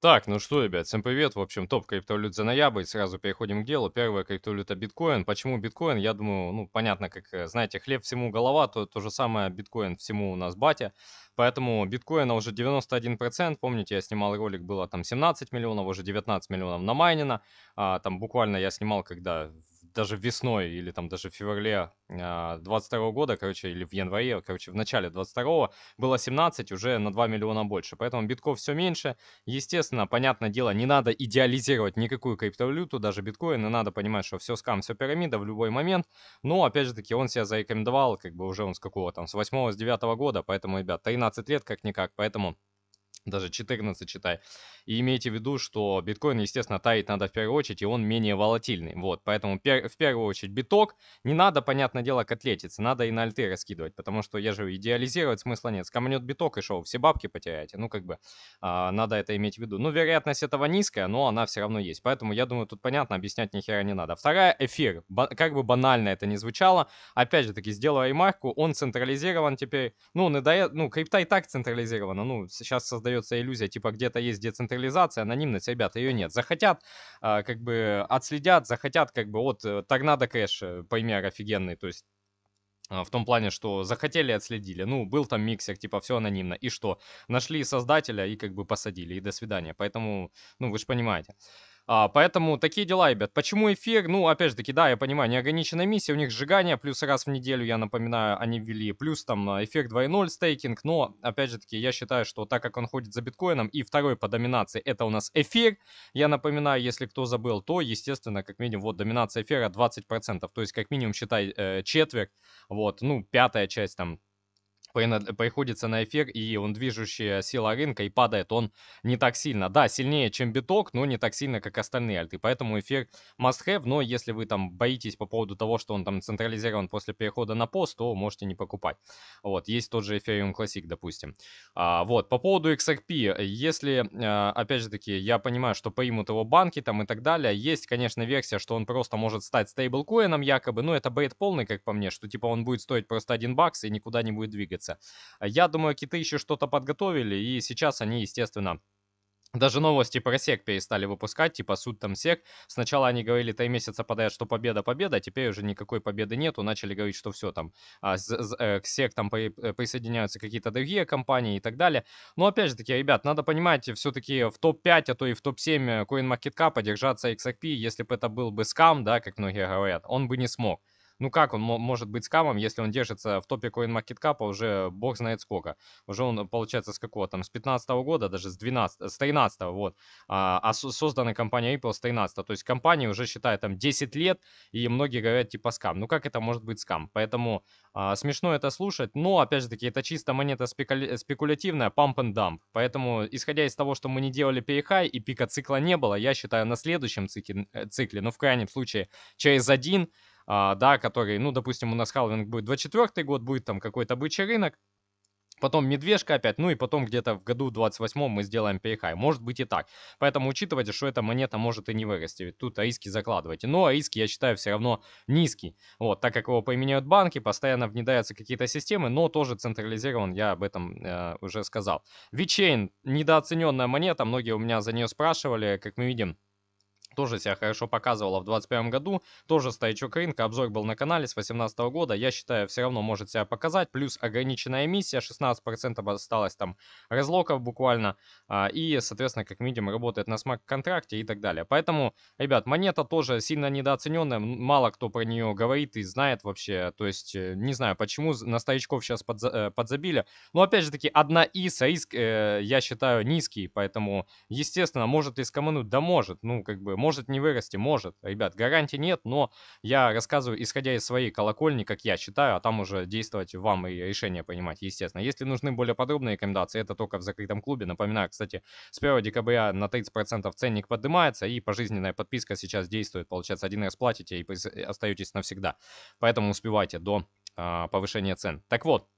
Так, ну что, ребят, всем привет, в общем, топ криптовалют за ноябрь, сразу переходим к делу. Первая криптовалюта биткоин. Почему биткоин? Я думаю, ну, понятно, как, э, знаете, хлеб всему голова, то то же самое биткоин всему у нас батя. Поэтому биткоина уже 91%, помните, я снимал ролик, было там 17 миллионов, уже 19 миллионов намайнено. А, там буквально я снимал, когда даже весной или там даже в феврале 22 а, года, короче, или в январе, короче, в начале 22 было 17, уже на 2 миллиона больше. Поэтому битков все меньше. Естественно, понятное дело, не надо идеализировать никакую криптовалюту, даже биткоин, и надо понимать, что все скам, все пирамида в любой момент. Но, опять же таки, он себя зарекомендовал, как бы уже он с какого там, с 8 с 9 года, поэтому, ребят, 13 лет как-никак, поэтому даже 14 читай. И имейте в виду, что биткоин, естественно, тает надо в первую очередь, и он менее волатильный. Вот, поэтому пер- в первую очередь биток не надо, понятное дело, котлетиться, надо и на альты раскидывать, потому что я же идеализировать смысла нет. Скомнет биток и шоу, все бабки потеряете. Ну, как бы, а, надо это иметь в виду. Ну, вероятность этого низкая, но она все равно есть. Поэтому, я думаю, тут понятно, объяснять ни хера не надо. Вторая — эфир. Бо- как бы банально это не звучало, опять же таки, сделаю ремарку, он централизирован теперь. Ну, дает, ну, крипта и так централизирована, ну, сейчас создает создается иллюзия, типа где-то есть децентрализация, анонимность, ребята ее нет. Захотят, а, как бы отследят, захотят, как бы вот э, торнадо кэш, э, пример офигенный, то есть а, в том плане, что захотели, отследили. Ну, был там миксер, типа, все анонимно. И что? Нашли создателя и как бы посадили. И до свидания. Поэтому, ну, вы же понимаете. А, поэтому такие дела, ребят. Почему эфир? Ну, опять же таки, да, я понимаю, неограниченная миссия, у них сжигание, плюс раз в неделю, я напоминаю, они ввели, плюс там э, эфир 2.0 стейкинг, но, опять же таки, я считаю, что так как он ходит за биткоином, и второй по доминации, это у нас эфир, я напоминаю, если кто забыл, то, естественно, как минимум, вот доминация эфира 20%, то есть, как минимум, считай, э, четверть, вот, ну, пятая часть там, приходится на эфир, и он движущая сила рынка, и падает он не так сильно. Да, сильнее, чем биток, но не так сильно, как остальные альты. Поэтому эфир must have, но если вы там боитесь по поводу того, что он там централизирован после перехода на пост, то можете не покупать. Вот, есть тот же Ethereum Classic, допустим. А, вот, по поводу XRP, если, а, опять же таки, я понимаю, что поимут его банки там и так далее, есть, конечно, версия, что он просто может стать стейблкоином якобы, но это бред полный, как по мне, что типа он будет стоить просто один бакс и никуда не будет двигаться получится. Я думаю, киты еще что-то подготовили, и сейчас они, естественно, даже новости про сек перестали выпускать, типа суд там сек. Сначала они говорили три месяца подряд, что победа, победа, а теперь уже никакой победы нету. Начали говорить, что все там, а, з, з, э, к сек там при, э, присоединяются какие-то другие компании и так далее. Но опять же таки, ребят, надо понимать, все-таки в топ-5, а то и в топ-7 э, CoinMarketCap держаться XRP, если бы это был бы скам, да, как многие говорят, он бы не смог ну как он может быть скамом, если он держится в топе CoinMarketCap а уже бог знает сколько. Уже он, получается, с какого там, с 15 -го года, даже с 12, с 13 вот. А, а создана компания Apple с 13 То есть компания уже считает там 10 лет, и многие говорят типа скам. Ну как это может быть скам? Поэтому а, смешно это слушать, но, опять же таки, это чисто монета спекуля... спекулятивная, pump and dump. Поэтому, исходя из того, что мы не делали перехай и пика цикла не было, я считаю, на следующем э, цикле, цикле ну, но в крайнем случае, через один а, да, который, ну, допустим, у нас халвинг будет 24 год, будет там какой-то бычий рынок, потом медвежка опять, ну и потом где-то в году 28 мы сделаем перехай. Может быть и так. Поэтому учитывайте, что эта монета может и не вырасти. Ведь тут риски закладывайте. Но риски, я считаю, все равно низкий. Вот, так как его поменяют банки, постоянно внедряются какие-то системы, но тоже централизирован, я об этом э, уже сказал. Вичейн, недооцененная монета, многие у меня за нее спрашивали, как мы видим, тоже себя хорошо показывала в 2021 году, тоже стоячок рынка, обзор был на канале с 2018 года, я считаю, все равно может себя показать, плюс ограниченная эмиссия, 16% осталось там разлоков буквально, а, и, соответственно, как видим, работает на смарт-контракте и так далее. Поэтому, ребят, монета тоже сильно недооцененная, мало кто про нее говорит и знает вообще, то есть э, не знаю, почему на стоячков сейчас подза э, подзабили, но опять же таки, одна ИСа, риск, э, я считаю, низкий, поэтому, естественно, может и скомануть, да может, ну, как бы, может может не вырасти, может, ребят, гарантии нет, но я рассказываю, исходя из своей колокольни, как я считаю, а там уже действовать вам и решение понимать, естественно. Если нужны более подробные рекомендации, это только в закрытом клубе. Напоминаю, кстати, с 1 декабря на 30% ценник поднимается, и пожизненная подписка сейчас действует, получается, один раз платите и остаетесь навсегда. Поэтому успевайте до а, повышения цен. Так вот,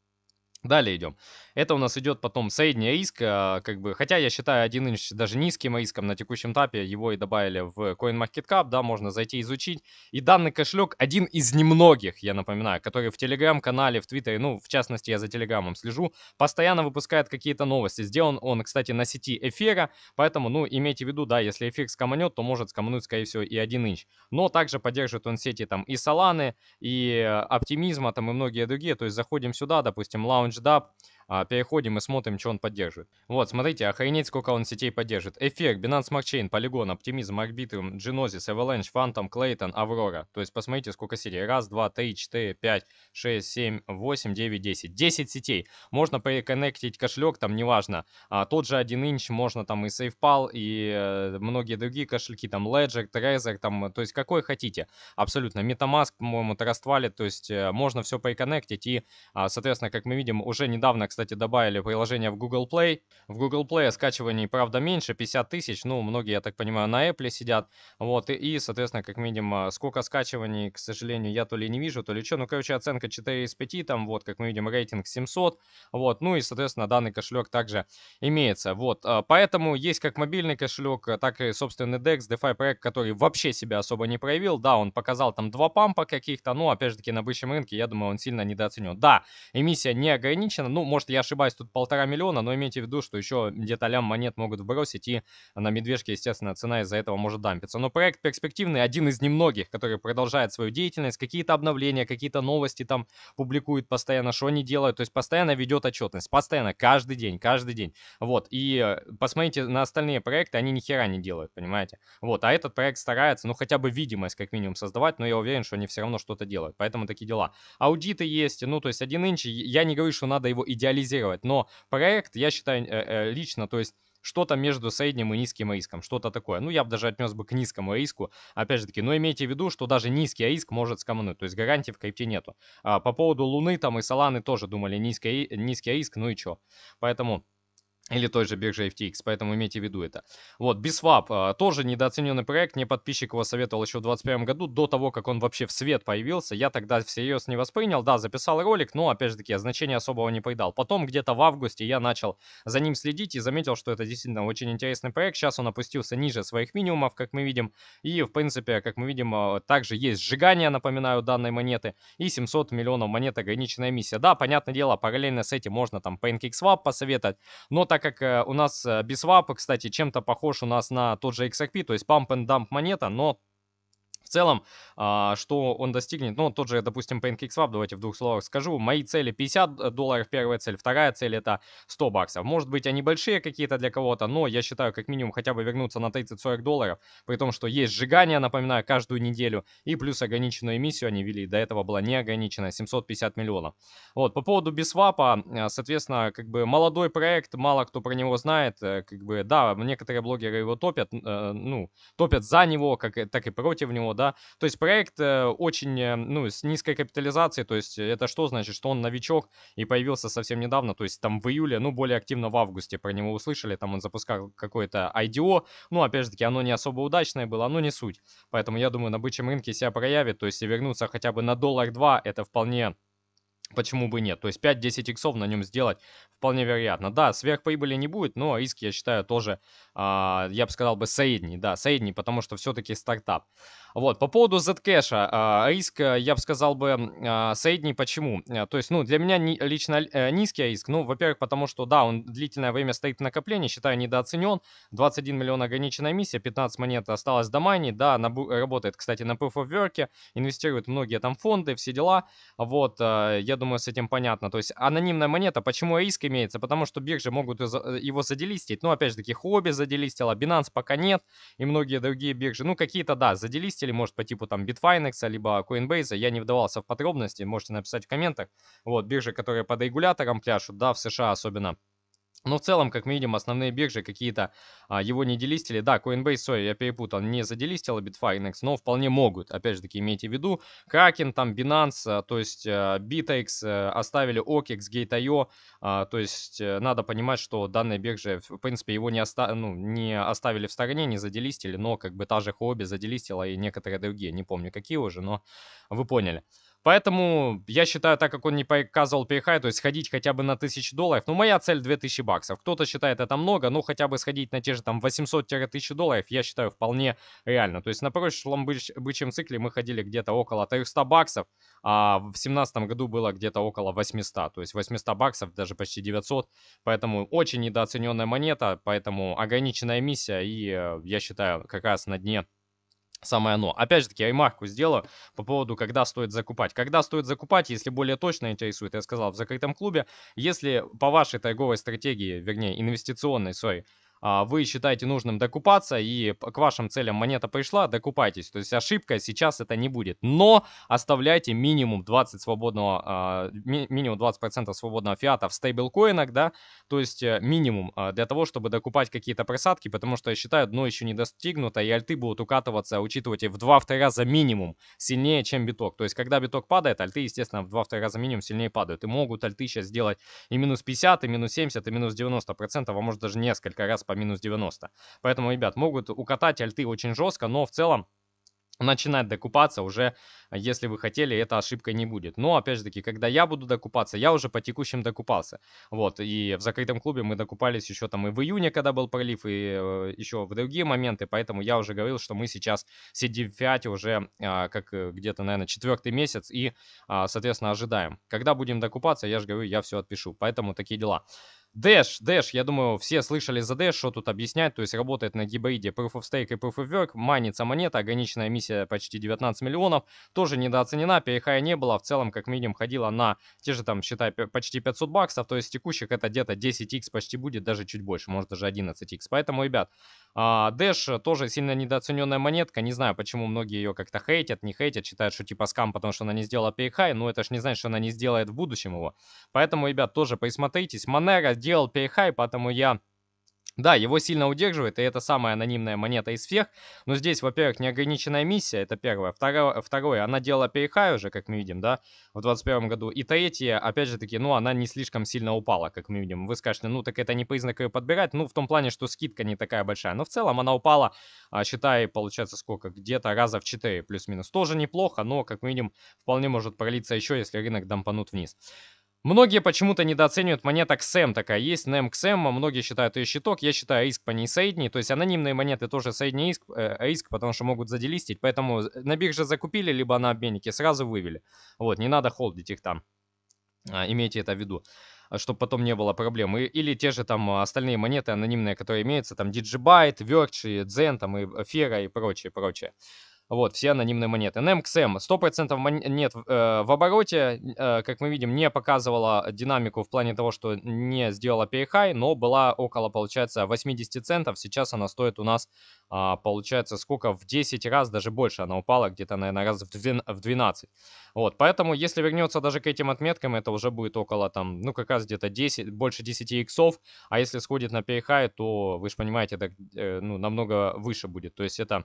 Далее идем. Это у нас идет потом средний иск, а, как бы, хотя я считаю один инч даже низким иском на текущем этапе, его и добавили в CoinMarketCap, да, можно зайти изучить. И данный кошелек один из немногих, я напоминаю, который в Телеграм-канале, в Твиттере, ну, в частности, я за Телеграмом слежу, постоянно выпускает какие-то новости. Сделан он, кстати, на сети эфира, поэтому, ну, имейте в виду, да, если эфир скоманет, то может скомануть, скорее всего, и один инч. Но также поддерживает он сети там и Соланы, и Оптимизма, э, там и многие другие, то есть заходим сюда, допустим, лаунч challenge, up. А, переходим и смотрим, что он поддерживает. Вот, смотрите, охренеть, сколько он сетей поддержит. Эфир, Binance Smart Chain, Polygon, Optimism, Arbitrium, Genesis, Avalanche, Phantom, Clayton, Aurora. То есть посмотрите, сколько сетей. Раз, два, три, четыре, пять, шесть, семь, восемь, девять, десять. Десять сетей. Можно переконнектить кошелек, там неважно. А, тот же один инч, можно там и SafePal, и э, многие другие кошельки, там Ledger, Trezor, там, то есть какой хотите. Абсолютно. MetaMask, по-моему, Trust Wallet, то есть э, можно все переконнектить. И, э, соответственно, как мы видим, уже недавно, кстати, кстати, добавили приложение в Google Play. В Google Play скачиваний, правда, меньше, 50 тысяч. Ну, многие, я так понимаю, на Apple сидят. Вот, и, и, соответственно, как минимум, а, сколько скачиваний, к сожалению, я то ли не вижу, то ли что. Ну, короче, оценка 4 из 5, там, вот, как мы видим, рейтинг 700. Вот, ну и, соответственно, данный кошелек также имеется. Вот, а, поэтому есть как мобильный кошелек, так и, собственно, DEX, DeFi проект, который вообще себя особо не проявил. Да, он показал там два пампа каких-то, но, опять же таки, на обычном рынке, я думаю, он сильно недооценен. Да, эмиссия не ограничена, ну, может, если я ошибаюсь, тут полтора миллиона, но имейте в виду, что еще где-то лям монет могут вбросить, и на медвежке, естественно, цена из-за этого может дампиться. Но проект перспективный, один из немногих, который продолжает свою деятельность, какие-то обновления, какие-то новости там публикует постоянно, что они делают, то есть постоянно ведет отчетность, постоянно, каждый день, каждый день. Вот, и э, посмотрите на остальные проекты, они ни хера не делают, понимаете? Вот, а этот проект старается, ну, хотя бы видимость как минимум создавать, но я уверен, что они все равно что-то делают, поэтому такие дела. Аудиты есть, ну, то есть один инч, я не говорю, что надо его идеализировать, анализировать. Но проект, я считаю, э, э, лично, то есть что-то между средним и низким риском, что-то такое. Ну, я бы даже отнес бы к низкому риску, опять же таки, но имейте в виду, что даже низкий риск может скомануть, то есть гарантии в крипте нету. А, по поводу Луны там и Соланы тоже думали низкий, низкий риск, ну и чё. Поэтому или той же бирже FTX, поэтому имейте в виду это. Вот, Biswap, а, тоже недооцененный проект, мне подписчик его советовал еще в 2021 году, до того, как он вообще в свет появился, я тогда всерьез не воспринял, да, записал ролик, но, опять же таки, значения особого не придал. Потом, где-то в августе, я начал за ним следить и заметил, что это действительно очень интересный проект, сейчас он опустился ниже своих минимумов, как мы видим, и, в принципе, как мы видим, а, также есть сжигание, напоминаю, данной монеты, и 700 миллионов монет ограниченная миссия. Да, понятное дело, параллельно с этим можно там PancakeSwap посоветовать, но так так как э, у нас э, бисвап, кстати, чем-то похож у нас на тот же XRP, то есть pump and dump монета, но в целом, а, что он достигнет, ну, тот же, допустим, PancakeSwap, давайте в двух словах скажу, мои цели 50 долларов, первая цель, вторая цель это 100 баксов. Может быть, они большие какие-то для кого-то, но я считаю, как минимум, хотя бы вернуться на 30-40 долларов, при том, что есть сжигание, напоминаю, каждую неделю, и плюс ограниченную эмиссию они вели, до этого была неограниченная, 750 миллионов. Вот, по поводу Бисвапа, э, соответственно, как бы молодой проект, мало кто про него знает, э, как бы, да, некоторые блогеры его топят, э, ну, топят за него, как, так и против него, рыночному, да. То есть проект э, очень, э, ну, с низкой капитализацией, то есть это что значит, что он новичок и появился совсем недавно, то есть там в июле, ну, более активно в августе про него услышали, там он запускал какое-то IDO, ну, опять же таки, оно не особо удачное было, но не суть. Поэтому я думаю, на бычьем рынке себя проявит, то есть и вернуться хотя бы на доллар-два, это вполне Почему бы нет? То есть 5-10 иксов на нем сделать вполне вероятно. Да, сверхприбыли не будет, но риск, я считаю, тоже, э, я бы сказал бы, средний. Да, средний, потому что все-таки стартап. Вот, по поводу Zcash, а, э, риск, я бы сказал бы, э, средний. Почему? Э, то есть, ну, для меня ни, лично э, низкий риск. Ну, во-первых, потому что, да, он длительное время стоит в накоплении, считаю, недооценен. 21 миллион ограниченная миссия, 15 монет осталось до майни. Да, на, работает, кстати, на Proof of Work, инвестируют многие там фонды, все дела. Вот, э, я думаю, с этим понятно. То есть анонимная монета, почему риск имеется? Потому что биржи могут э, его заделистить. Ну, опять же таки, Хобби заделистила, Binance пока нет, и многие другие биржи. Ну, какие-то, да, заделистили, может, по типу там Bitfinex, либо Coinbase. Я не вдавался в подробности, можете написать в комментах. Вот, биржи, которые под регулятором пляшут, да, в США особенно. Но ну, в целом, как мы видим, основные биржи какие-то а, его не делистили. Да, Coinbase, sorry, я перепутал, не заделистила Bitfinex, но вполне могут. Опять же таки, имейте в виду, Kraken, там Binance, а, то есть а, BitX, а, оставили OKEX, Gate.io. А, то есть э, надо понимать, что данные биржи, в принципе, его не, оста- ну, не оставили в стороне, не заделистили, но как бы та же Хобби заделистила и некоторые другие, не помню какие уже, но вы поняли. Поэтому я считаю, так как он не показывал перехай, то есть сходить хотя бы на 1000 долларов, ну моя цель 2000 баксов. Кто-то считает это много, но хотя бы сходить на те же там 800-1000 долларов, я считаю вполне реально. То есть на прошлом быч- бычьем цикле мы ходили где-то около 300 баксов, а в 2017 году было где-то около 800, то есть 800 баксов, даже почти 900, поэтому очень недооцененная монета, поэтому ограниченная миссия и э, я считаю как раз на дне самое оно. Опять же таки, я ремарку сделаю по поводу, когда стоит закупать. Когда стоит закупать, если более точно интересует, я сказал в закрытом клубе, если по вашей торговой стратегии, вернее инвестиционной, сори, а, вы считаете нужным докупаться, и к вашим целям монета пришла, докупайтесь. То есть ошибка сейчас это не будет. Но оставляйте минимум 20 свободного, а, ми минимум 20% свободного фиата в стейблкоинах, да, то есть э, минимум а, для того, чтобы докупать какие-то просадки, потому что я считаю, дно еще не достигнуто, и альты будут укатываться, учитывайте, в 2-2 раза минимум сильнее, чем биток. То есть когда биток падает, альты, естественно, в 2-2 раза минимум сильнее падают. И могут альты сейчас сделать и минус 50, и минус 70, и минус 90%, а может даже несколько раз по минус 90. Поэтому, ребят, могут укатать альты очень жестко, но в целом начинать докупаться уже, если вы хотели, эта ошибка не будет. Но, опять же таки, когда я буду докупаться, я уже по текущим докупался. Вот, и в закрытом клубе мы докупались еще там и в июне, когда был пролив, и э, еще в другие моменты, поэтому я уже говорил, что мы сейчас сидим в фиате уже а, э, как где-то, наверное, четвертый месяц и, э, соответственно, ожидаем. Когда будем докупаться, я же говорю, я все отпишу, поэтому такие дела. Dash, Dash, я думаю, все слышали за Dash, что тут объяснять, то есть работает на гибриде Proof of Stake и Proof of Work, майнится монета, ограниченная миссия почти 19 миллионов, тоже недооценена, перехая не было, в целом, как минимум, ходила на те же там, считай, почти 500 баксов, то есть текущих это где-то 10x почти будет, даже чуть больше, может даже 11x, поэтому, ребят, а, Dash тоже сильно недооцененная монетка, не знаю, почему многие ее как-то хейтят, не хейтят, считают, что типа скам, потому что она не сделала перехай, но это ж не значит, что она не сделает в будущем его, поэтому, ребят, тоже присмотритесь, Monero делал перехай, поэтому я... Да, его сильно удерживает, и это самая анонимная монета из всех. Но здесь, во-первых, неограниченная миссия, это первое. Второе, второе она делала перехай уже, как мы видим, да, в 21 году. И третье, опять же таки, ну, она не слишком сильно упала, как мы видим. Вы скажете, ну, так это не признак ее подбирать. Ну, в том плане, что скидка не такая большая. Но в целом она упала, а, считай, получается, сколько? Где-то раза в 4 плюс-минус. Тоже неплохо, но, как мы видим, вполне может пролиться еще, если рынок дампанут вниз. Многие почему-то недооценивают монета XM такая есть, NEM XM, а многие считают ее щиток, я считаю ISK по ней соедини, то есть анонимные монеты тоже соедини ISK, э, ISK, потому что могут заделистить, поэтому э, на бирже закупили, либо на обменнике сразу вывели, вот, не надо холдить их там, а, имейте это в виду чтобы потом не было проблем. И, или те же там а, остальные монеты анонимные, которые имеются, там Digibyte, Verge, Zen, там и э, Fera и прочее, прочее. Вот, все анонимные монеты. NMXM 100% монет э, в обороте, э, как мы видим, не показывала динамику в плане того, что не сделала перехай, но была около, получается, 80 центов. Сейчас она стоит у нас, э, получается, сколько? В 10 раз, даже больше она упала, где-то, наверное, раз в 12. Вот, поэтому, если вернется даже к этим отметкам, это уже будет около, там, ну, как раз где-то 10, больше 10 иксов. А если сходит на перехай, то, вы же понимаете, это, э, ну, намного выше будет. То есть это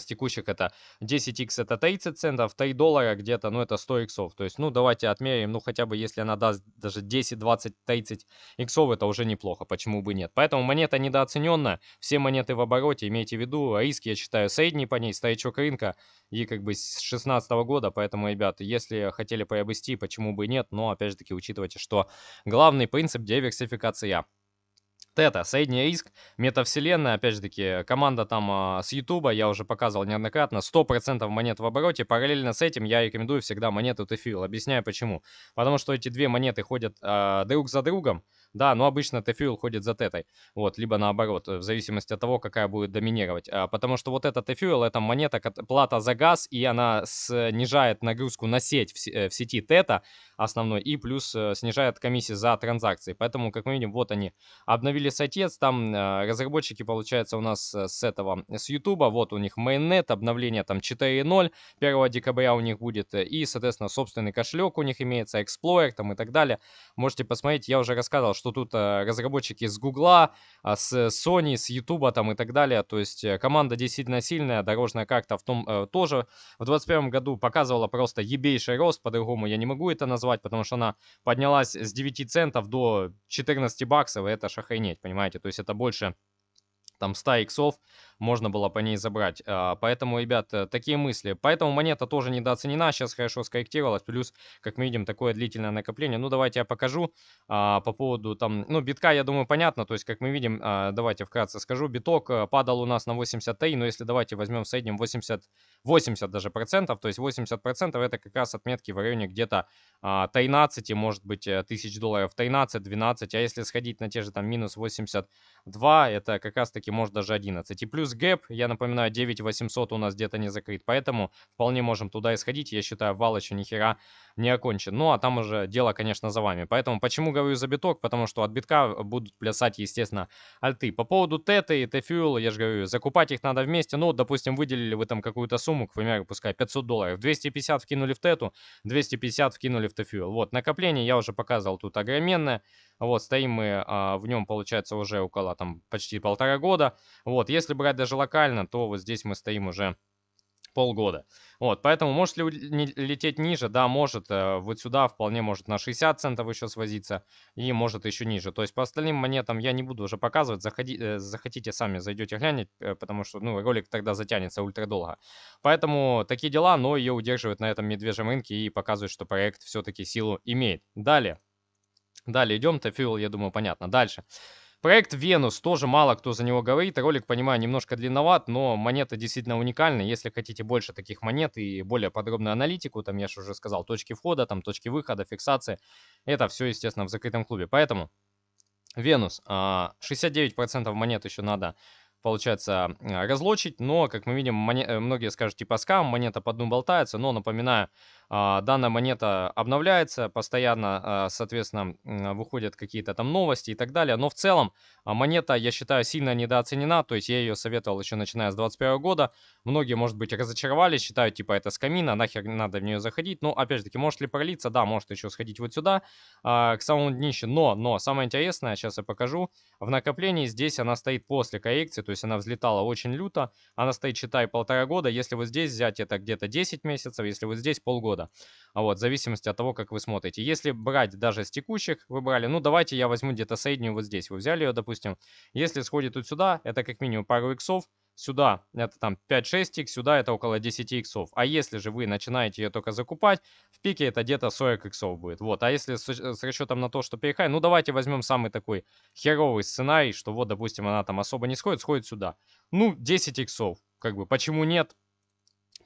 с текущих это 10x это 30 центов, 3 доллара где-то, ну это 100 иксов. То есть, ну давайте отмерим, ну хотя бы если она даст даже 10, 20, 30 иксов, это уже неплохо, почему бы нет. Поэтому монета недооцененная, все монеты в обороте, имейте в виду, риск, я считаю, средний по ней, старичок рынка и как бы с 16 года, поэтому, ребят, если хотели приобрести, почему бы нет, но опять же таки учитывайте, что главный принцип диверсификация. Тета, Средний Риск, Метавселенная, опять же таки, команда там э, с Ютуба, я уже показывал неоднократно, 100% монет в обороте, параллельно с этим я рекомендую всегда монету Тефил, объясняю почему. Потому что эти две монеты ходят э, друг за другом, да, но обычно T-Fuel ходит за тетой. Вот, либо наоборот, в зависимости от того, какая будет доминировать. А, потому что вот этот t это монета, плата за газ, и она снижает нагрузку на сеть в э, сети тета основной, и плюс э, снижает комиссии за транзакции. Поэтому, как мы видим, вот они обновили сайтец, там э, разработчики, получается, у нас с этого, с YouTube, вот у них mainnet, обновление там 4.0, 1 декабря у них будет, и, соответственно, собственный кошелек у них имеется, Explorer там и так далее. Можете посмотреть, я уже рассказывал, что тут э, разработчики с Гугла, а, с Sony, с YouTube там и так далее. То есть э, команда действительно сильная, дорожная карта в том э, тоже. В 2021 году показывала просто ебейший рост, по-другому я не могу это назвать, потому что она поднялась с 9 центов до 14 баксов, и это ж охренеть, понимаете? То есть это больше там 100 иксов можно было по ней забрать. А, поэтому, ребят, э, такие мысли. Поэтому монета тоже недооценена, сейчас хорошо скорректировалась. Плюс, как мы видим, такое длительное накопление. Ну, давайте я покажу а, по поводу там... Ну, битка, я думаю, понятно. То есть, как мы видим, а, давайте вкратце скажу. Биток э, падал у нас на 83, но если давайте возьмем в среднем 80, 80 даже процентов, то есть 80 процентов это как раз отметки в районе где-то 13, может быть, э, тысяч долларов. 13, 12, а если сходить на те же там минус 82, это как раз таки может даже 11. И плюс Курс гэп, я напоминаю, 9800 у нас где-то не закрыт, поэтому вполне можем туда исходить. Я считаю, вал еще нихера не окончен. Ну, а там уже дело, конечно, за вами. Поэтому почему говорю за биток? Потому что от битка э, будут плясать, естественно, альты. По поводу теты и тефюэл, я же говорю, закупать их надо вместе. Ну, допустим, выделили вы там какую-то сумму, к примеру, пускай 500 долларов. 250 вкинули в тету, 250 вкинули в тефюэл. Вот, накопление я уже показывал тут огроменное. Вот, стоим мы а, в нем, получается, уже около там почти полтора года. Вот, если брать даже локально, то вот здесь мы стоим уже полгода. Вот, поэтому может ли лететь ниже? Да, может. Э, вот сюда вполне может на 60 центов еще свозиться и может еще ниже. То есть по остальным монетам я не буду уже показывать. Заходи, э, захотите сами, зайдете глянуть, э, потому что ну, ролик тогда затянется ультра долго. Поэтому такие дела, но ее удерживают на этом медвежьем рынке и показывают, что проект все-таки силу имеет. Далее. Далее идем, Тефил, я думаю, понятно. Дальше. Проект Венус, тоже мало кто за него говорит, ролик, понимаю, немножко длинноват, но монета действительно уникальна, если хотите больше таких монет и более подробную аналитику, там я же уже сказал, точки входа, там точки выхода, фиксации, это все, естественно, в закрытом клубе, поэтому Венус, 69% а, монет еще надо получается, а, разлочить. Но, как мы видим, моне... многие скажут, типа «А скам, монета по дну болтается. Но, напоминаю, а, данная монета обновляется, постоянно, а, соответственно, выходят какие-то там новости и так далее. Но в целом а, монета, я считаю, сильно недооценена. То есть я ее советовал еще начиная с 2021 года. Многие, может быть, разочаровались, считают, типа, это скамина, нахер надо в нее заходить. Ну, опять же таки, может ли пролиться? Да, может еще сходить вот сюда, к самому днищу. Но, но, самое интересное, сейчас я покажу. В накоплении здесь она стоит после коррекции, то есть она взлетала очень люто. Она стоит, считай, полтора года. Если вот здесь взять, это где-то 10 месяцев. Если вот здесь полгода года. А вот, в зависимости от того, как вы смотрите. Если брать даже с текущих, вы брали, ну, давайте я возьму где-то среднюю вот здесь. Вы взяли ее, допустим. Если сходит вот сюда, это как минимум пару иксов. Сюда это там 5-6 икс, сюда это около 10 иксов. А если же вы начинаете ее только закупать, в пике это где-то 40 иксов будет. Вот, а если с, с расчетом на то, что перехай, ну, давайте возьмем самый такой херовый сценарий, что вот, допустим, она там особо не сходит, сходит сюда. Ну, 10 иксов, как бы, почему нет?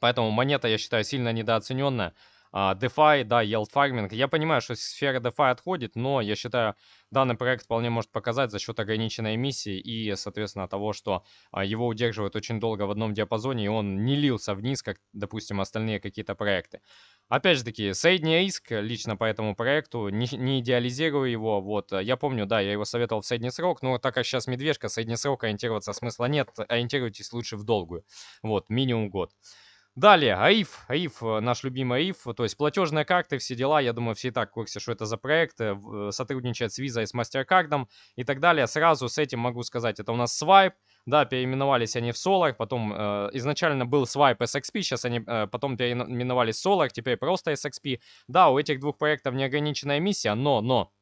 Поэтому монета, я считаю, сильно недооцененная. А, DeFi, да, yield farming. Я понимаю, что сфера DeFi отходит, но я считаю, данный проект вполне может показать за счет ограниченной эмиссии и, соответственно, того, что а, его удерживают очень долго в одном диапазоне, и он не лился вниз, как, допустим, остальные какие-то проекты. Опять же таки, средний риск лично по этому проекту, не, не идеализирую его, вот, я помню, да, я его советовал в средний срок, но так как сейчас медвежка, средний срок ориентироваться смысла нет, ориентируйтесь лучше в долгую, вот, минимум год. Далее, АИФ, АИФ, э, наш любимый АИФ, то есть платежная карта, все дела, я думаю, все и так в курсе, что это за проект, э, э, сотрудничает с Visa и с MasterCard и так далее. Сразу с этим могу сказать, это у нас свайп, да, переименовались они в Solar, потом э, изначально был свайп SXP, сейчас они э, потом переименовались Solar, теперь просто SXP. Да, у этих двух проектов неограниченная миссия, но, но,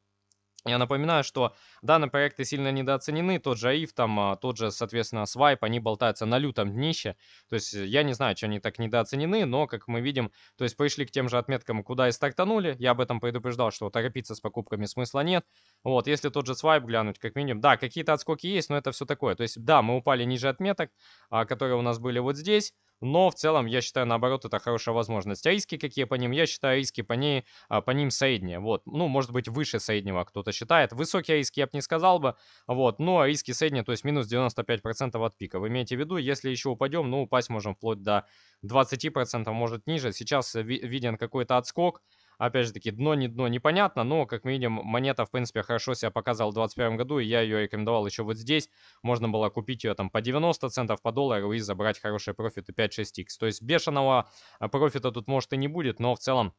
я напоминаю, что Данные проекты сильно недооценены, тот же AIF, там, а, тот же, соответственно, Свайп, они болтаются на лютом днище, то есть э, я не знаю, что они так недооценены, но, как мы видим, то есть пришли к тем же отметкам, куда и стартанули, я об этом предупреждал, что торопиться с покупками смысла нет, вот, если тот же Свайп глянуть, как минимум, да, какие-то отскоки есть, но это все такое, то есть, да, мы упали ниже отметок, а, которые у нас были вот здесь, но в целом, я считаю, наоборот, это хорошая возможность. А риски какие по ним? Я считаю, риски по, ней, а, по ним средние. Вот. Ну, может быть, выше среднего кто-то считает. Высокие риски я не сказал бы. Вот, но риски средние, то есть минус 95% от пика. Вы имеете в виду, если еще упадем, ну упасть можем вплоть до 20%, может ниже. Сейчас виден какой-то отскок. Опять же таки, дно, не дно, непонятно, но, как мы видим, монета, в принципе, хорошо себя показала в 2021 году, и я ее рекомендовал еще вот здесь. Можно было купить ее там по 90 центов по доллару и забрать хорошие профиты 5-6x. То есть бешеного а, профита тут, может, и не будет, но в целом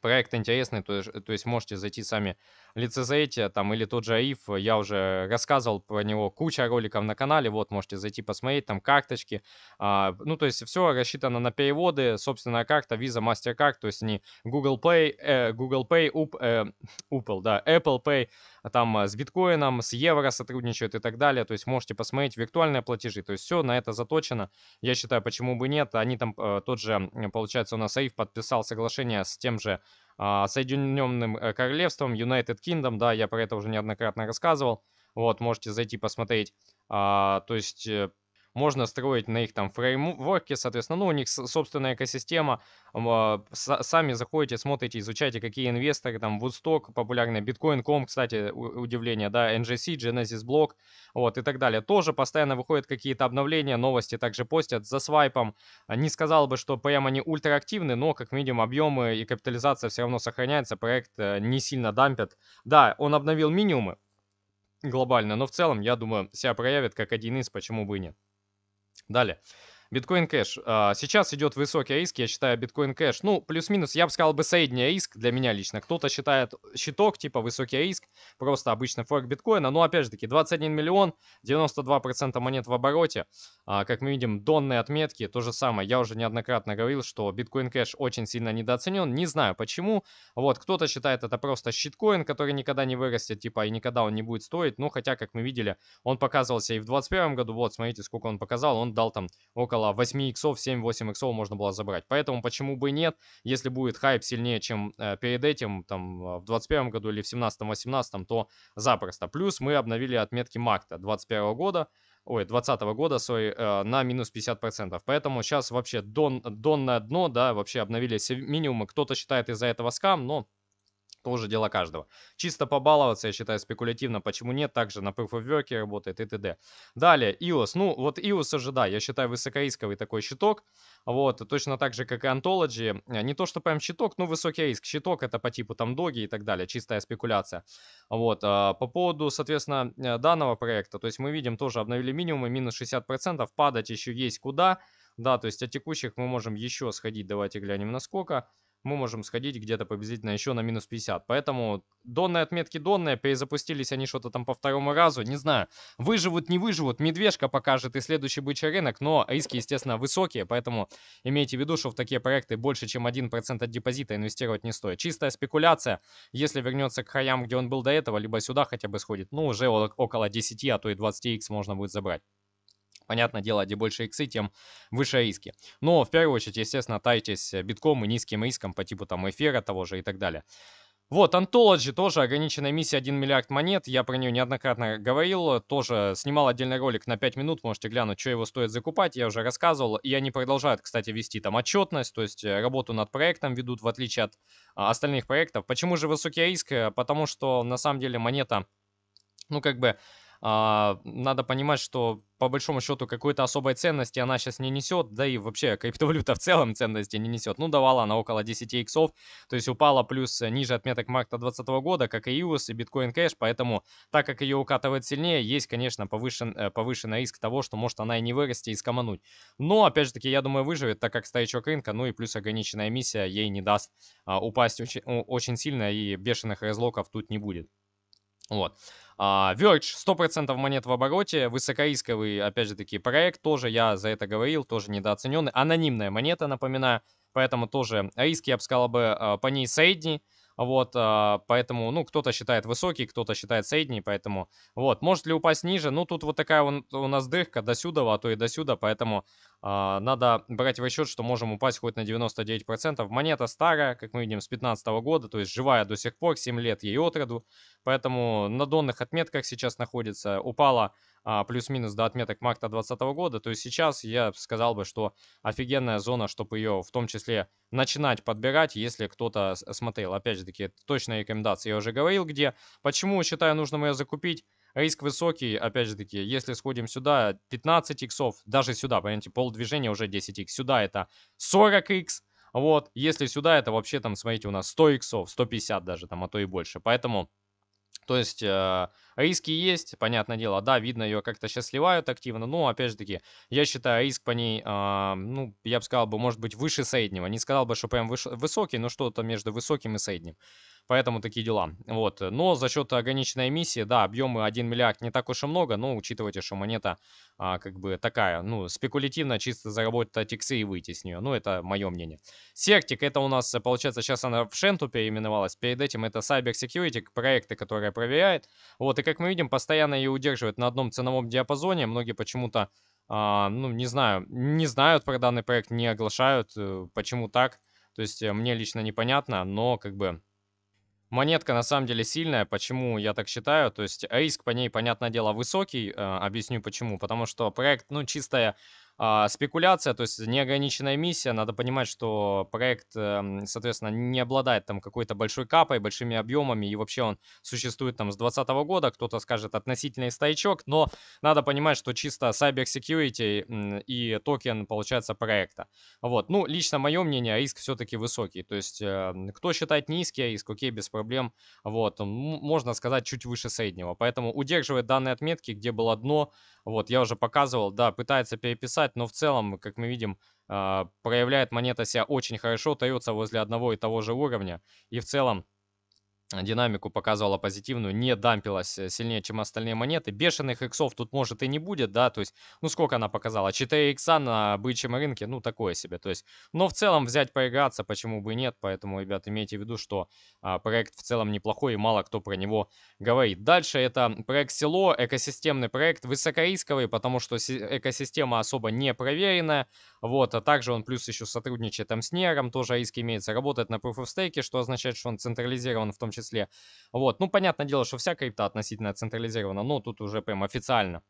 проект интересный, то, то есть можете зайти сами лицезрите, э, там, или тот же АИФ, я уже рассказывал про него, куча роликов на канале, вот, можете зайти посмотреть, там, карточки, а, ну, то есть все рассчитано на переводы, собственная карта, Visa, MasterCard, то есть не Google Pay, э, Google Pay, Up, э, Apple, да, Apple Pay, а там, э, с биткоином, с евро сотрудничают и так далее, то есть можете посмотреть виртуальные платежи, то есть все на это заточено, я считаю, почему бы нет, они там, э, тот же, получается, у нас АИФ подписал соглашение с тем же а, Соединенным э, Королевством, United Kingdom, да, я про это уже неоднократно рассказывал, вот, можете зайти посмотреть, а, то есть э, можно строить на их там фреймворке, соответственно, ну, у них собственная экосистема, сами заходите, смотрите, изучайте, какие инвесторы, там, Woodstock, популярная, Bitcoin.com, кстати, удивление, да, NGC, Genesis Block, вот, и так далее. Тоже постоянно выходят какие-то обновления, новости также постят за свайпом. Не сказал бы, что прям они ультраактивны, но, как видим, объемы и капитализация все равно сохраняется, проект э, не сильно дампят. Да, он обновил минимумы, глобально, но в целом, я думаю, себя проявит как один из, почему бы и нет. Далее. Биткоин кэш. А, сейчас идет высокий риск, я считаю, биткоин кэш. Ну, плюс-минус, я бы сказал бы средний риск для меня лично. Кто-то считает щиток, типа высокий риск, просто обычный форк биткоина. Но, опять же таки, 21 миллион, 92% монет в обороте. А, как мы видим, донные отметки, то же самое. Я уже неоднократно говорил, что биткоин кэш очень сильно недооценен. Не знаю почему. Вот, кто-то считает это просто щиткоин, который никогда не вырастет, типа, и никогда он не будет стоить. Ну, хотя, как мы видели, он показывался и в 2021 году. Вот, смотрите, сколько он показал. Он дал там около около 8 иксов, 7-8 иксов можно было забрать. Поэтому почему бы нет, если будет хайп сильнее, чем э, перед этим, там, э, в 21 году или в 17-18, то запросто. Плюс мы обновили отметки Макта 21 года, ой, 20 года, sorry, э, на минус 50%. Поэтому сейчас вообще дон, донное дно, да, вообще обновились минимумы. Кто-то считает из-за этого скам, но уже дело каждого. Чисто побаловаться, я считаю, спекулятивно, почему нет, также на Proof of Work работает и т.д. Далее, EOS. Ну, вот EOS же, да, я считаю, высокорисковый такой щиток, вот, точно так же, как и Anthology, э, не то, что прям щиток, но высокий риск. Щиток это по типу там доги и так далее, чистая спекуляция. Вот, э, по поводу, соответственно, э, данного проекта, то есть мы видим, тоже обновили минимумы, минус 60%, падать еще есть куда, да, то есть от текущих мы можем еще сходить, давайте глянем на сколько мы можем сходить где-то приблизительно еще на минус 50. Поэтому донные отметки донные, перезапустились они что-то там по второму разу, не знаю. Выживут, не выживут, медвежка покажет и следующий бычий рынок, но риски, естественно, высокие, поэтому имейте в виду, что в такие проекты больше, чем 1% от депозита инвестировать не стоит. Чистая спекуляция, если вернется к краям, где он был до этого, либо сюда хотя бы сходит, ну уже около 10, а то и 20x можно будет забрать. Понятное дело, где больше иксы, тем выше риски. Но в первую очередь, естественно, тайтесь битком и низким риском по типу там эфира того же и так далее. Вот, Anthology тоже ограниченная миссия 1 миллиард монет. Я про нее неоднократно говорил. Тоже снимал отдельный ролик на 5 минут. Можете глянуть, что его стоит закупать. Я уже рассказывал. И они продолжают, кстати, вести там отчетность. То есть э, работу над проектом ведут, в отличие от э, остальных проектов. Почему же высокий риск? Э, потому что на самом деле монета, ну как бы а, надо понимать, что по большому счету какой-то особой ценности она сейчас не несет, да и вообще криптовалюта в целом ценности не несет. Ну, давала она около 10 иксов, то есть упала плюс э, ниже отметок марта 2020 года, как и EOS и Bitcoin Cash, поэтому так как ее укатывает сильнее, есть, конечно, повышен, э, повышенный риск того, что может она и не вырасти и скомануть. Но, опять же таки, я думаю, выживет, так как старичок рынка, ну и плюс ограниченная миссия ей не даст а, упасть очень, очень сильно и бешеных разлоков тут не будет. Вот. А, Verge 100% монет в обороте, высокорисковый, опять же таки, проект тоже, я за это говорил, тоже недооцененный. Анонимная монета, напоминаю, поэтому тоже риски, я бы сказал бы, а, по ней средний. Вот, а, поэтому, ну, кто-то считает высокий, кто-то считает средний, поэтому, вот, может ли упасть ниже? Ну, тут вот такая у нас дырка до сюда, а то и до сюда, поэтому э, надо брать в расчет, что можем упасть хоть на 99%. Монета старая, как мы видим, с 15 -го года, то есть живая до сих пор, 7 лет ей отроду, поэтому на донных отметках сейчас находится, упала а, плюс-минус до отметок марта 2020 года. То есть сейчас я сказал бы, что офигенная зона, чтобы ее в том числе начинать подбирать, если кто-то смотрел. Опять же таки, точная рекомендация, я уже говорил, где. Почему, считаю, нужно ее закупить? Риск высокий, опять же таки, если сходим сюда, 15 иксов, даже сюда, понимаете, пол движения уже 10 икс, сюда это 40 икс, вот, если сюда, это вообще там, смотрите, у нас 100 иксов, 150 даже там, а то и больше, поэтому то есть э, риски есть, понятное дело, да, видно, ее как-то сейчас сливают активно, но, опять же таки, я считаю, риск по ней, э, ну, я бы сказал бы, может быть, выше среднего. Не сказал бы, что прям выш... высокий, но что-то между высоким и средним. Поэтому такие дела. Вот. Но за счет ограниченной эмиссии, да, объемы 1 миллиард не так уж и много, но учитывайте, что монета а, как бы такая, ну, спекулятивно чисто заработать иксы и выйти с нее. Ну, это мое мнение. сектик это у нас, э, получается, сейчас она в Шенту переименовалась. Перед этим это Cyber Security, проекты, которые проверяет. Вот, и как мы видим, постоянно ее удерживает на одном ценовом диапазоне. Многие почему-то, а, ну, не знаю, не знают про данный проект, не оглашают. Э, почему так? То есть э, мне лично непонятно, но как бы Монетка на самом деле сильная. Почему я так считаю? То есть риск по ней, понятное дело, высокий. Э, объясню почему. Потому что проект, ну, чистая а, спекуляция, то есть неограниченная миссия, надо понимать, что проект, эм, соответственно, не обладает там какой-то большой капой, большими объемами, и вообще он существует там с 2020 года, кто-то скажет относительный стоячок, но надо понимать, что чисто cyber security и токен, получается, проекта. Вот, ну, лично мое мнение, а риск все-таки высокий, то есть эм, кто считает низкий а риск, окей, без проблем, вот, можно сказать, чуть выше среднего, поэтому удерживает данные отметки, где было дно, вот, я уже показывал, да, пытается переписать, сказать, но в целом, как мы видим, а, проявляет монета себя очень хорошо, тается возле одного и того же уровня. И в целом динамику показывала позитивную, не дампилась э, сильнее, чем остальные монеты. Бешеных иксов тут может и не будет, да, то есть, ну сколько она показала? 4 а икса на бычьем рынке, ну такое себе, то есть, но в целом взять поиграться, почему бы и нет, поэтому, ребят, имейте в виду, что а, проект в целом неплохой и мало кто про него говорит. Дальше это проект село, экосистемный проект, высокорисковый, потому что экосистема особо не проверенная, вот, а также он плюс еще сотрудничает там с Нером, тоже риск имеется, работает на Proof of Stake, что означает, что он централизирован в том числе числе. Вот, ну, понятное дело, что вся крипта относительно централизирована, но тут уже прям официально.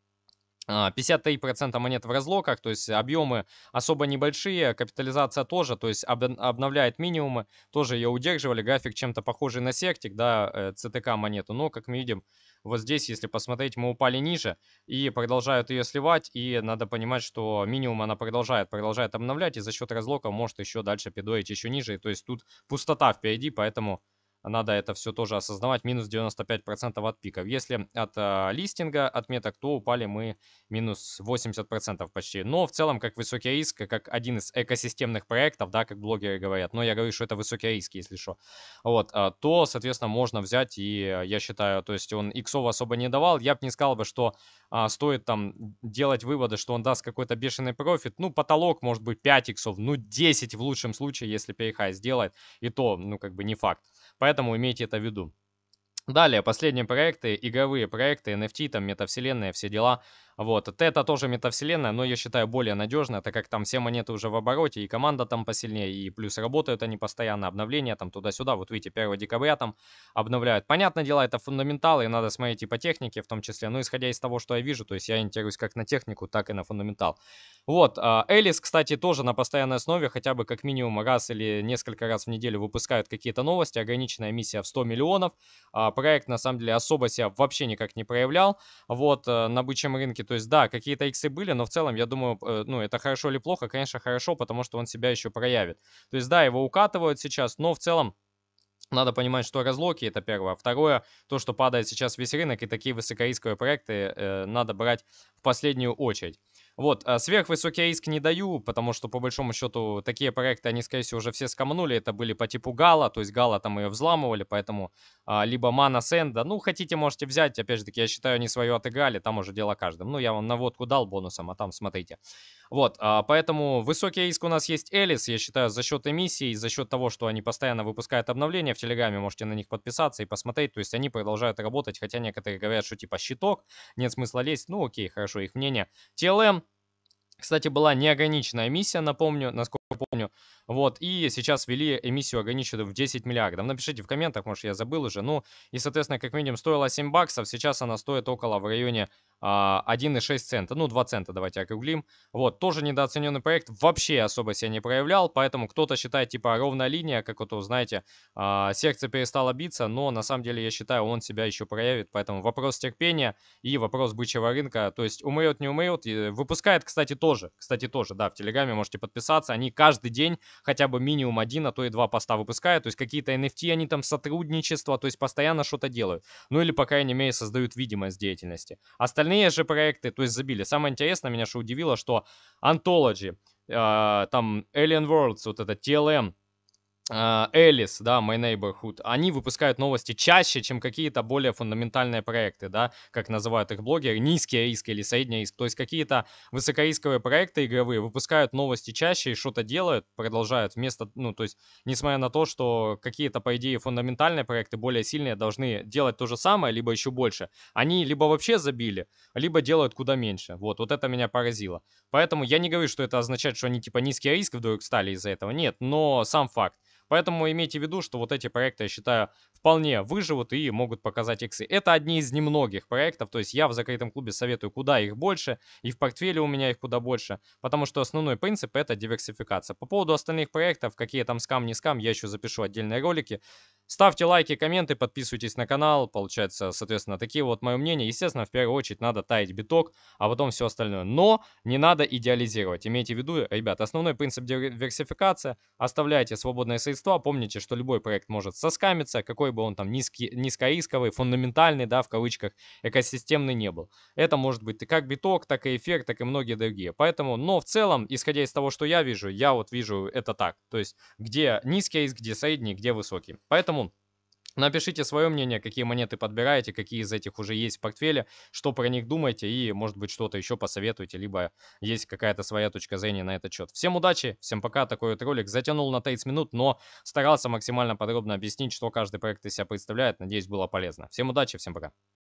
53% а, монет в разлоках, то есть объемы особо небольшие, капитализация тоже, то есть об, обновляет минимумы, тоже ее удерживали, график чем-то похожий на сектик, да, э, ЦТК монету, но, как мы видим, вот здесь, если посмотреть, мы упали ниже и продолжают ее сливать, и надо понимать, что минимум она продолжает, продолжает обновлять, и за счет разлока может еще дальше пидоить еще ниже, то есть тут пустота впереди, поэтому надо это все тоже осознавать, минус 95% от пиков. Если от э, листинга отметок, то упали мы минус 80% почти. Но в целом, как высокий риск, как один из экосистемных проектов, да, как блогеры говорят, но я говорю, что это высокий риск, если что, вот, э, то, соответственно, можно взять и, а, я считаю, то есть он иксов особо не давал, я бы не сказал бы, что э, стоит там делать выводы, что он даст какой-то бешеный профит, ну, потолок может быть 5 иксов, ну, 10 в лучшем случае, если перехай сделает, и то, ну, как бы не факт. Поэтому Поэтому имейте это в виду. Далее, последние проекты, игровые проекты, NFT, там, метавселенная, все дела – вот, а Тета тоже метавселенная, но я считаю более надежная, так как там все монеты уже в обороте, и команда там посильнее, и плюс работают они постоянно, обновления там туда-сюда, вот видите, 1 декабря там обновляют. Понятное дело, это фундаменталы, и надо смотреть и по технике в том числе, но исходя из того, что я вижу, то есть я интересуюсь как на технику, так и на фундаментал. Вот, а, Элис, кстати, тоже на постоянной основе, хотя бы как минимум раз или несколько раз в неделю выпускают какие-то новости, ограниченная миссия в 100 миллионов, а, проект на самом деле особо себя вообще никак не проявлял, вот, э, на бычьем рынке то есть, да, какие-то иксы были, но в целом, я думаю, э, ну, это хорошо или плохо, конечно, хорошо, потому что он себя еще проявит. То есть, да, его укатывают сейчас, но в целом надо понимать, что разлоки это первое. А второе, то, что падает сейчас весь рынок, и такие высокорисковые проекты э, надо брать в последнюю очередь. Вот, а, сверхвысокий риск не даю, потому что, по большому счету, такие проекты, они, скорее всего, уже все скомнули. Это были по типу Гала, то есть Гала там ее взламывали, поэтому а, либо Мана Сенда. Ну, хотите, можете взять. Опять же таки, я считаю, они свое отыграли, там уже дело каждым. Ну, я вам наводку дал бонусом, а там смотрите. Вот, а, поэтому высокий риск у нас есть Элис, я считаю, за счет эмиссий, за счет того, что они постоянно выпускают обновления в Телеграме, можете на них подписаться и посмотреть, то есть они продолжают работать, хотя некоторые говорят, что типа щиток, нет смысла лезть, ну окей, хорошо, их мнение. TLM, кстати, была неограниченная миссия, напомню, насколько помню, вот, и сейчас ввели эмиссию ограниченную в 10 миллиардов. Напишите в комментах, может, я забыл уже. Ну, и, соответственно, как минимум стоила 7 баксов, сейчас она стоит около в районе а, 1,6 цента, ну, 2 цента давайте округлим. Вот, тоже недооцененный проект, вообще особо себя не проявлял, поэтому кто-то считает, типа, ровная линия, как вот, знаете, а, сердце перестало биться, но на самом деле, я считаю, он себя еще проявит, поэтому вопрос терпения и вопрос бычьего рынка, то есть умрет, не умрет, и выпускает, кстати, тоже, кстати, тоже, да, в Телеграме можете подписаться, они каждый день хотя бы минимум один, а то и два поста выпускают. То есть какие-то NFT, они там сотрудничество, то есть постоянно что-то делают. Ну или, по крайней мере, создают видимость деятельности. Остальные же проекты, то есть забили. Самое интересное, меня что удивило, что Anthology, э, там Alien Worlds, вот это TLM, а, Элис, да, My Neighborhood, они выпускают новости чаще, чем какие-то более фундаментальные проекты, да, как называют их блогеры, низкие риск или средний риск, то есть какие-то высокорисковые проекты игровые выпускают новости чаще и что-то делают, продолжают вместо, ну, то есть, несмотря на то, что какие-то, по идее, фундаментальные проекты более сильные должны делать то же самое, либо еще больше, они либо вообще забили, либо делают куда меньше, вот, вот это меня поразило. Поэтому я не говорю, что это означает, что они, типа, низкий риск вдруг стали из-за этого, нет, но сам факт. Поэтому имейте в виду, что вот эти проекты, я считаю, вполне выживут и могут показать иксы. Это одни из немногих проектов, то есть я в закрытом клубе советую куда их больше, и в портфеле у меня их куда больше, потому что основной принцип это диверсификация. По поводу остальных проектов, какие там скам, не скам, я еще запишу отдельные ролики. Ставьте лайки, комменты, подписывайтесь на канал. Получается, соответственно, такие вот мое мнение. Естественно, в первую очередь надо таять биток, а потом все остальное. Но не надо идеализировать. Имейте в виду, ребят, основной принцип диверсификация. Оставляйте свободные средства. Помните, что любой проект может соскамиться, какой бы он там низкий, низкорисковый, фундаментальный, да, в кавычках, экосистемный не был. Это может быть как биток, так и эффект, так и многие другие. Поэтому, но в целом, исходя из того, что я вижу, я вот вижу это так. То есть, где низкий риск, где средний, где высокий. Поэтому Напишите свое мнение, какие монеты подбираете, какие из этих уже есть в портфеле, что про них думаете и, может быть, что-то еще посоветуете, либо есть какая-то своя точка зрения на этот счет. Всем удачи, всем пока, такой вот ролик затянул на 30 минут, но старался максимально подробно объяснить, что каждый проект из себя представляет, надеюсь, было полезно. Всем удачи, всем пока.